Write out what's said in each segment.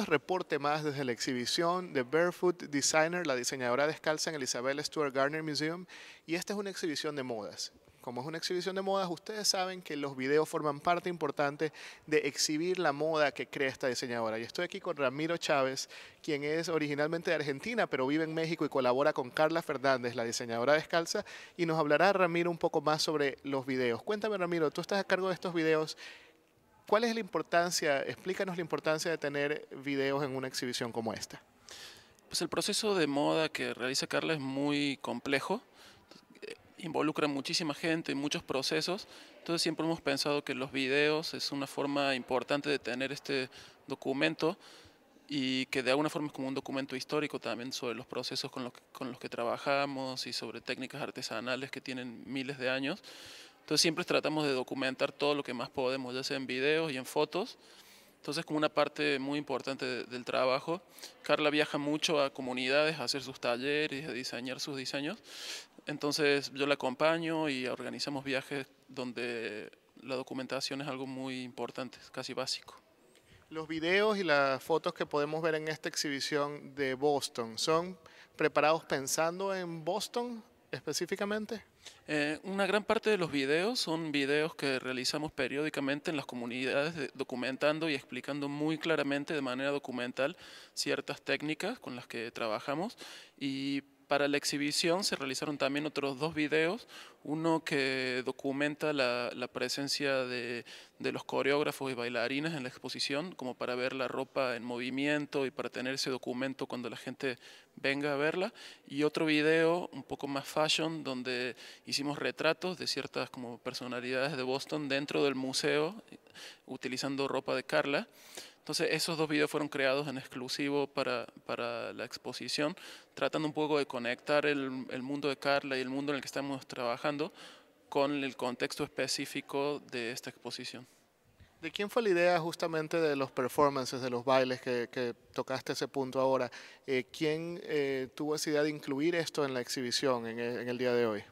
es reporte más desde la exhibición de Barefoot Designer, la diseñadora descalza en el Isabel Stewart Gardner Museum, y esta es una exhibición de modas. Como es una exhibición de modas, ustedes saben que los videos forman parte importante de exhibir la moda que crea esta diseñadora. Y estoy aquí con Ramiro Chávez, quien es originalmente de Argentina, pero vive en México y colabora con Carla Fernández, la diseñadora descalza, y nos hablará Ramiro un poco más sobre los videos. Cuéntame, Ramiro, tú estás a cargo de estos videos ¿Cuál es la importancia? Explícanos la importancia de tener videos en una exhibición como esta. Pues el proceso de moda que realiza Carla es muy complejo, eh, involucra muchísima gente, muchos procesos, entonces siempre hemos pensado que los videos es una forma importante de tener este documento y que de alguna forma es como un documento histórico también sobre los procesos con los que, con los que trabajamos y sobre técnicas artesanales que tienen miles de años. Entonces siempre tratamos de documentar todo lo que más podemos, ya sea en videos y en fotos. Entonces como una parte muy importante del trabajo, Carla viaja mucho a comunidades a hacer sus talleres, a diseñar sus diseños. Entonces yo la acompaño y organizamos viajes donde la documentación es algo muy importante, casi básico. Los videos y las fotos que podemos ver en esta exhibición de Boston, ¿son preparados pensando en Boston específicamente? Eh, una gran parte de los videos son videos que realizamos periódicamente en las comunidades, documentando y explicando muy claramente de manera documental ciertas técnicas con las que trabajamos y para la exhibición se realizaron también otros dos videos, uno que documenta la, presencia de, los coreógrafos y bailarines en la exposición, como para ver la ropa en movimiento y para tener ese documento cuando la gente venga a verla, y otro video un poco más fashion, donde hicimos retratos de ciertas como personalidades de Boston dentro del museo, utilizando ropa de Carla. Entonces esos dos videos fueron creados en exclusivo para, para la exposición, tratando un poco de conectar el, el, mundo de Carla y el mundo en el que estamos trabajando con el contexto específico de esta exposición. ¿De quién fue la idea justamente de los performances, de los bailes que, que tocaste ese punto ahora? Eh, ¿Quién eh, tuvo esa idea de incluir esto en la exhibición en el día de hoy?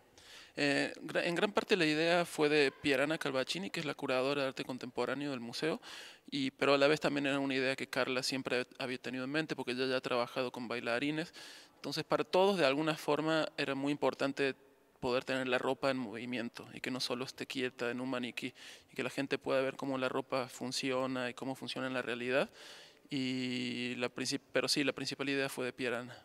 Eh, en gran parte la idea fue de Pierana Calvacini, que es la curadora de arte contemporáneo del museo, y, pero a la vez también era una idea que Carla siempre había tenido en mente, porque ella ya ha trabajado con bailarines. Entonces, para todos, de alguna forma, era muy importante poder tener la ropa en movimiento y que no solo esté quieta en un maniquí, y que la gente pueda ver cómo la ropa funciona y cómo funciona en la realidad. pero sí, la principal idea fue de Pierana.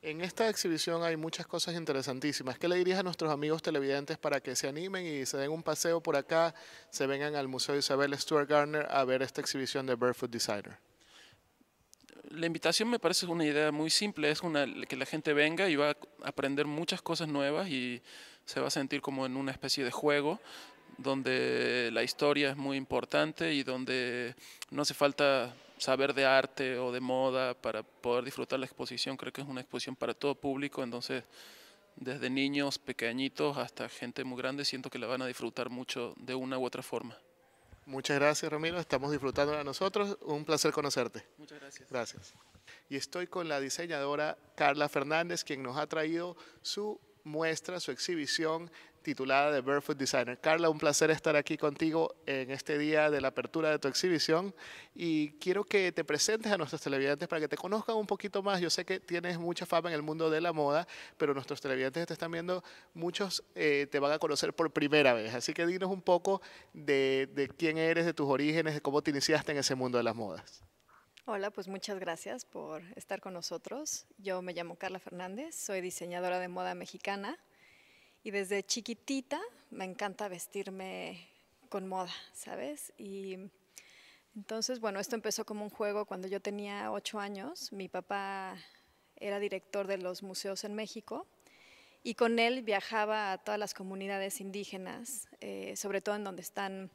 En esta exhibición hay muchas cosas interesantísimas. ¿Qué le dirías a nuestros amigos televidentes para que se animen y se den un paseo por acá, se vengan al Museo Isabel Stuart Gardner a ver esta exhibición de Barefoot Designer? La invitación me parece una idea muy simple, es una, que la gente venga y va a aprender muchas cosas nuevas y se va a sentir como en una especie de juego donde la historia es muy importante y donde no hace falta saber de arte o de moda para poder disfrutar la exposición. Creo que es una exposición para todo público, entonces desde niños pequeñitos hasta gente muy grande siento que la van a disfrutar mucho de una u otra forma. Muchas gracias Ramiro, estamos disfrutando a nosotros, un placer conocerte. Muchas gracias. Gracias. Y estoy con la diseñadora Carla Fernández, quien nos ha traído su muestra, su exhibición titulada de Barefoot Designer. Carla, un placer estar aquí contigo en este día de la apertura de tu exhibición y quiero que te presentes a nuestros televidentes para que te conozcan un poquito más. Yo sé que tienes mucha fama en el mundo de la moda, pero nuestros televidentes que te están viendo, muchos eh, te van a conocer por primera vez. Así que dinos un poco de, de quién eres, de tus orígenes, de cómo te iniciaste en ese mundo de las modas. Hola, pues muchas gracias por estar con nosotros. Yo me llamo Carla Fernández, soy diseñadora de moda mexicana y desde chiquitita me encanta vestirme con moda, ¿sabes? Y entonces, bueno, esto empezó como un juego cuando yo tenía ocho años. Mi papá era director de los museos en México y con él viajaba a todas las comunidades indígenas, eh, sobre todo en donde están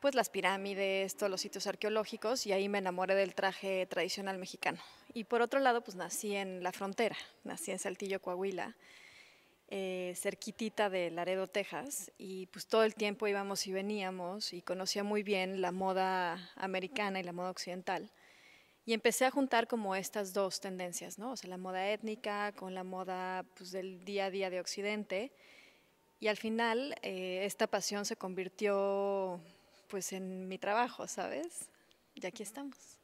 pues las pirámides, todos los sitios arqueológicos y ahí me enamoré del traje tradicional mexicano. Y por otro lado, pues nací en la frontera, nací en Saltillo, Coahuila eh, cerquitita de Laredo, Texas, y pues todo el tiempo íbamos y veníamos y conocía muy bien la moda americana y la moda occidental. Y empecé a juntar como estas dos tendencias, ¿no? O sea, la moda étnica con la moda pues, del día a día de Occidente. Y al final eh, esta pasión se convirtió pues en mi trabajo, ¿sabes? Y aquí estamos.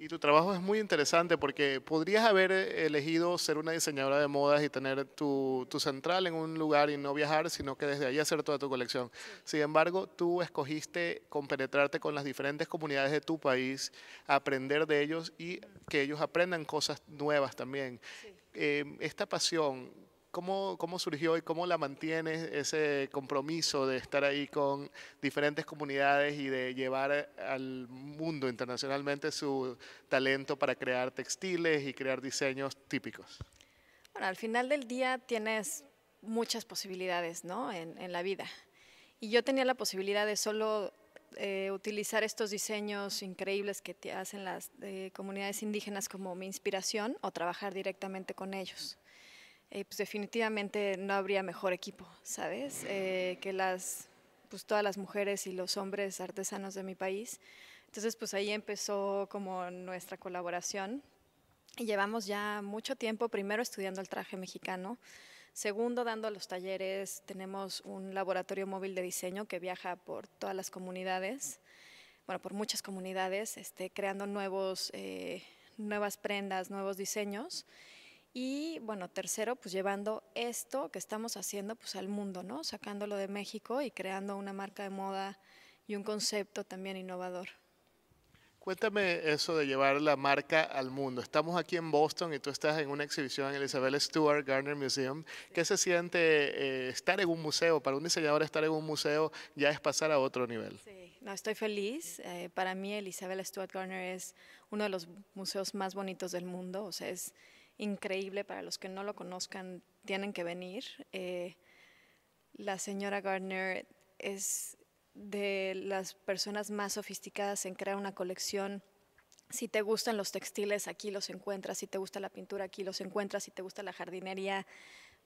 Y tu trabajo es muy interesante porque podrías haber eh, elegido ser una diseñadora de modas y tener tu, central en un lugar y no viajar, sino que desde ahí hacer toda tu colección. Sin embargo, tú escogiste compenetrarte con las diferentes comunidades de tu país, aprender de ellos y que ellos aprendan cosas nuevas también. Eh, esta pasión, ¿Cómo, ¿Cómo surgió y cómo la mantienes ese compromiso de estar ahí con diferentes comunidades y de llevar al mundo internacionalmente su talento para crear textiles y crear diseños típicos? Bueno, al final del día tienes muchas posibilidades ¿no? en, la vida. Y yo tenía la posibilidad de solo eh, utilizar estos diseños increíbles que te hacen las eh, comunidades indígenas como mi inspiración o trabajar directamente con ellos. Eh, pues, definitivamente no habría mejor equipo, ¿sabes? Eh, que las, pues todas las mujeres y los hombres artesanos de mi país. Entonces, pues ahí empezó como nuestra colaboración. Y llevamos ya mucho tiempo, primero estudiando el traje mexicano, segundo dando los talleres, tenemos un laboratorio móvil de diseño que viaja por todas las comunidades, bueno, por muchas comunidades, este, creando nuevos, eh, nuevas prendas, nuevos diseños. Y bueno, tercero, pues llevando esto que estamos haciendo pues al mundo, ¿no? Sacándolo de México y creando una marca de moda y un concepto también innovador. Cuéntame eso de llevar la marca al mundo. Estamos aquí en Boston y tú estás en una exhibición en el Isabel Stewart Garner Museum. ¿Qué se siente eh, estar en un museo? Para un diseñador estar en un museo ya es pasar a otro nivel. Sí, no, estoy feliz. Eh, para mí el Isabel Stewart Garner es uno de los museos más bonitos del mundo. O sea, es increíble. Para los que no lo conozcan, tienen que venir. Eh, la señora Gardner es de las personas más sofisticadas en crear una colección. Si te gustan los textiles, aquí los encuentras. Si te gusta la pintura, aquí los encuentras. Si te gusta la jardinería,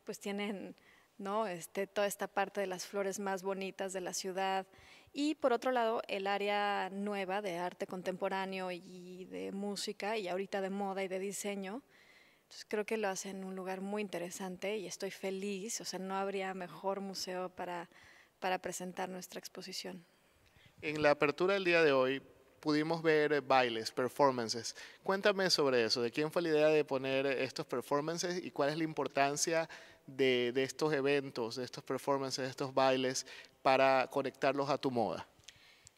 pues tienen ¿no? Este, toda esta parte de las flores más bonitas de la ciudad. Y por otro lado, el área nueva de arte contemporáneo y de música, y ahorita de moda y de diseño, creo que lo hace en un lugar muy interesante y estoy feliz, o sea, no habría mejor museo para, presentar nuestra exposición. En la apertura del día de hoy pudimos ver eh, bailes, performances. Cuéntame sobre eso, ¿de quién fue la idea de poner estos performances y cuál es la importancia de, estos eventos, de estos performances, de estos bailes para conectarlos a tu moda?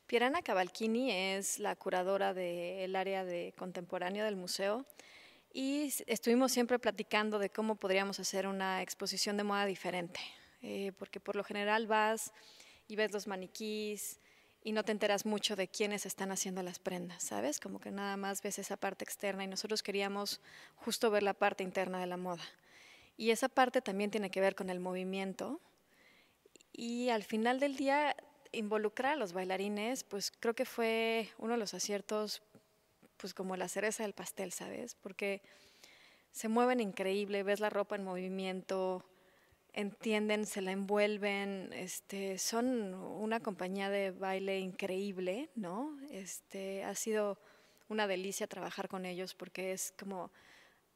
Pierana Cavalchini es la curadora del área de contemporáneo del museo y estuvimos siempre platicando de cómo podríamos hacer una exposición de moda diferente, eh, porque por lo general vas y ves los maniquís y no te enteras mucho de quiénes están haciendo las prendas, ¿sabes? Como que nada más ves esa parte externa y nosotros queríamos justo ver la parte interna de la moda. Y esa parte también tiene que ver con el movimiento y al final del día involucrar a los bailarines, pues creo que fue uno de los aciertos pues como la cereza del pastel, ¿sabes? Porque se mueven increíble, ves la ropa en movimiento, entienden, se la envuelven, este, son una compañía de baile increíble, ¿no? Este, ha sido una delicia trabajar con ellos porque es como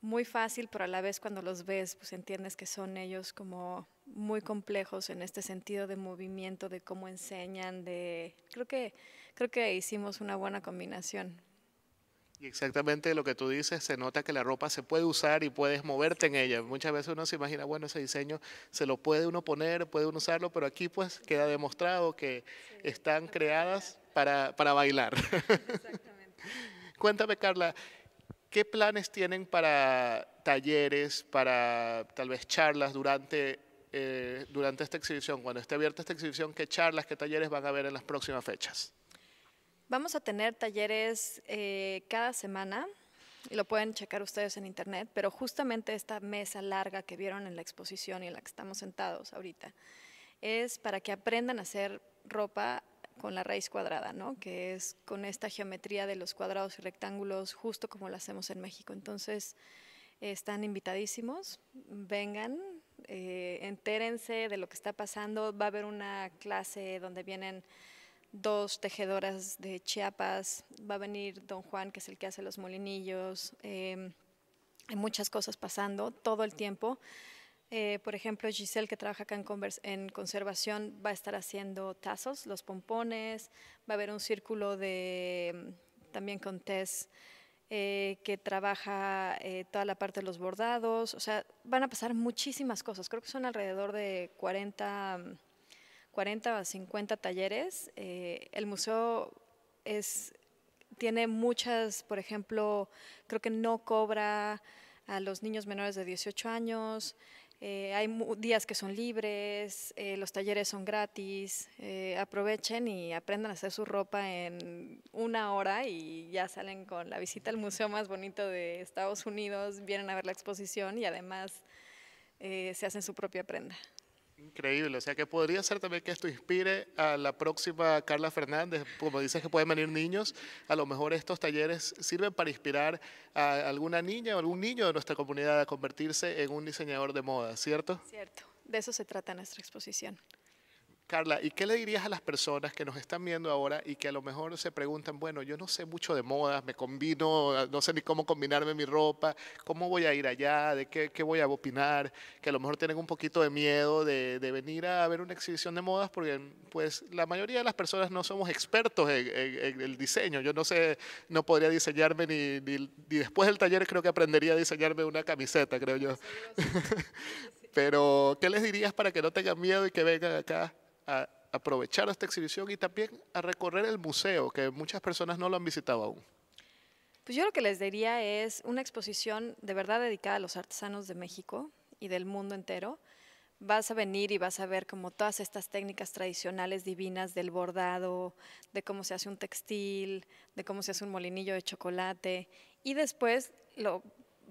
muy fácil, pero a la vez cuando los ves, pues entiendes que son ellos como muy complejos en este sentido de movimiento, de cómo enseñan, de creo que creo que hicimos una buena combinación. Y exactamente lo que tú dices, se nota que la ropa se puede usar y puedes moverte en ella. Muchas veces uno se imagina, bueno, ese diseño se lo puede uno poner, puede uno usarlo, pero aquí pues queda demostrado que están creadas Para, para, bailar. Exactamente. Cuéntame, Carla, ¿qué planes tienen para talleres, para tal vez charlas durante, eh, durante esta exhibición? Cuando esté abierta esta exhibición, ¿qué charlas, qué talleres van a haber en las próximas fechas? Vamos a tener talleres eh, cada semana, y lo pueden checar ustedes en internet, pero justamente esta mesa larga que vieron en la exposición y en la que estamos sentados ahorita, es para que aprendan a hacer ropa con la raíz cuadrada, ¿no? que es con esta geometría de los cuadrados y rectángulos, justo como lo hacemos en México. Entonces, están invitadísimos, vengan, eh, entérense de lo que está pasando, va a haber una clase donde vienen dos tejedoras de Chiapas, va a venir don Juan, que es el que hace los molinillos, hay em, muchas cosas pasando todo el tiempo. Eh, por ejemplo, Giselle, que trabaja acá en, conservación, va a estar haciendo tazos, los pompones, va a haber un círculo de em, también con Tess. Eh, que trabaja eh, toda la parte de los bordados, o sea, van a pasar muchísimas cosas, creo que son alrededor de 40 40 o 50 talleres. Eh, el museo es, tiene muchas, por ejemplo, creo que no cobra a los niños menores de 18 años, eh, hay días que son libres, eh, los talleres son gratis, aprovechen y aprendan a hacer su ropa en una hora y ya salen con la visita al museo más bonito de Estados Unidos, vienen a ver la exposición y además se hacen su propia prenda. Increíble, o sea que podría ser también que esto inspire a la próxima Carla Fernández, como dices que pueden venir niños, a lo mejor estos talleres sirven para inspirar a alguna niña o algún niño de nuestra comunidad a convertirse en un diseñador de moda, ¿cierto? Cierto, de eso se trata nuestra exposición. Carla, ¿y qué le dirías a las personas que nos están viendo ahora y que a lo mejor se preguntan, bueno, yo no sé mucho de modas, me combino, ah, no sé ni cómo combinarme mi ropa, cómo voy a ir allá, de qué, qué voy a opinar, que a lo mejor tienen un poquito de miedo de, venir a ver una exhibición de modas, porque pues la mayoría de las personas no somos expertos en, el diseño. Yo no sé, no podría diseñarme ni, ni, después del taller creo que aprendería a diseñarme una camiseta, creo yo. Pero, ¿qué les dirías para que no tengan miedo y que vengan acá? a aprovechar esta exhibición y también a recorrer el museo, que muchas personas no lo han visitado aún? Pues yo lo que les diría es una exposición de verdad dedicada a los artesanos de México y del mundo entero. Vas a venir y vas a ver como todas estas técnicas tradicionales divinas del bordado, de cómo se hace un textil, de cómo se hace un molinillo de chocolate y después lo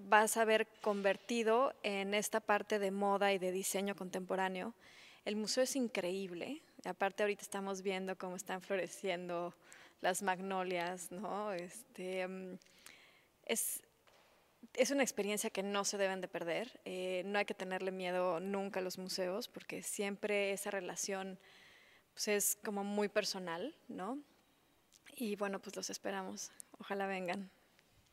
vas a ver convertido en esta parte de moda y de diseño contemporáneo el museo es increíble. Aparte ahorita estamos viendo cómo están floreciendo las magnolias, ¿no? Este, mm, es, es una experiencia que no se deben de perder. Eh, no hay que tenerle miedo nunca a los museos porque siempre esa relación pues, es como muy personal, ¿no? Y bueno, pues los esperamos. Ojalá vengan.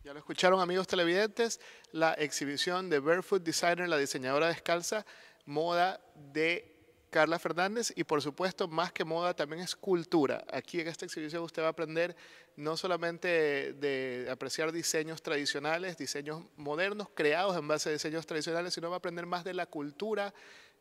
Ya lo escucharon amigos televidentes, la exhibición de Barefoot Designer, la diseñadora descalza, moda de Carla Fernández y por supuesto más que moda también es cultura. Aquí en esta exhibición usted va a aprender no solamente de apreciar diseños tradicionales, diseños modernos creados en base a diseños tradicionales, sino va a aprender más de la cultura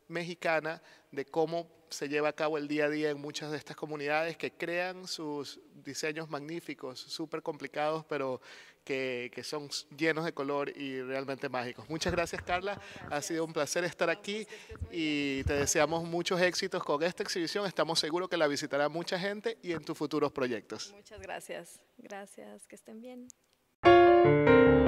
mexicana de cómo se lleva a cabo el día a día en muchas de estas comunidades que crean sus diseños magníficos, súper complicados, pero que, que, son llenos de color y realmente mágicos. Muchas gracias Carla, ha sido un placer estar aquí y te deseamos muchos éxitos con esta exhibición. Estamos seguros que la visitará mucha gente y en tus futuros proyectos. Muchas gracias, gracias, que estén bien.